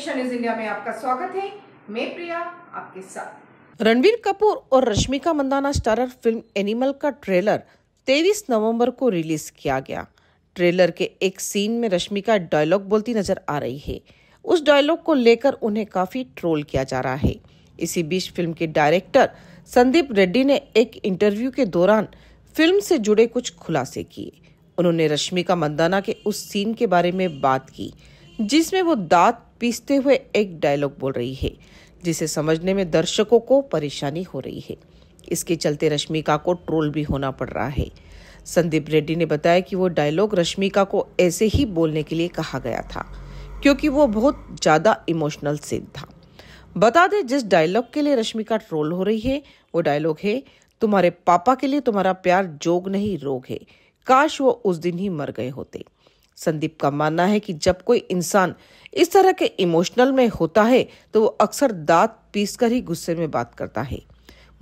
Asia news India में आपका स्वागत है मैं प्रिया आपके साथ रणवीर कपूर और रश्मिका मंदाना स्टारर फिल्म एनिमल का ट्रेलर 23 नवंबर को रिलीज किया गया ट्रेलर के एक सीन में रश्मिका डायलॉग बोलती नजर आ रही है उस डायलॉग को लेकर उन्हें काफी ट्रोल किया जा रहा है इसी बीच फिल्म के डायरेक्टर संदीप रेड्डी ने एक इंटरव्यू के दौरान फिल्म से जुड़े कुछ खुलासे किए उन्होंने रश्मिका मंदाना के उस सीन के बारे में बात की जिसमें वो दांत पीसते हुए एक डायलॉग बोल रही है जिसे समझने में दर्शकों को परेशानी हो रही है इसके चलते रश्मिका को ट्रोल भी होना पड़ रहा है संदीप रेड्डी ने बताया कि वो डायलॉग रश्मिका को ऐसे ही बोलने के लिए कहा गया था क्योंकि वो बहुत ज़्यादा इमोशनल सीन था बता दें जिस डायलॉग के लिए रश्मिका ट्रोल हो रही है वो डायलॉग है तुम्हारे पापा के लिए तुम्हारा प्यार जोग नहीं रोग है काश वो उस दिन ही मर गए होते संदीप का मानना है कि जब कोई इंसान इस तरह के इमोशनल में होता है तो वो अक्सर दांत पीस कर ही गुस्से में बात करता है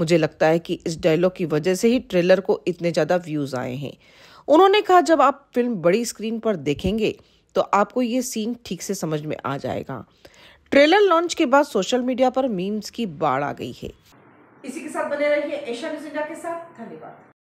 मुझे लगता है कि इस डायलॉग की वजह से ही ट्रेलर को इतने ज़्यादा व्यूज़ आए हैं उन्होंने कहा जब आप फिल्म बड़ी स्क्रीन पर देखेंगे तो आपको ये सीन ठीक से समझ में आ जाएगा ट्रेलर लॉन्च के बाद सोशल मीडिया पर मीम्स की बाढ़ आ गई है इसी के साथ बने रहिए एशिया न्यूज इंडिया के साथ धन्यवाद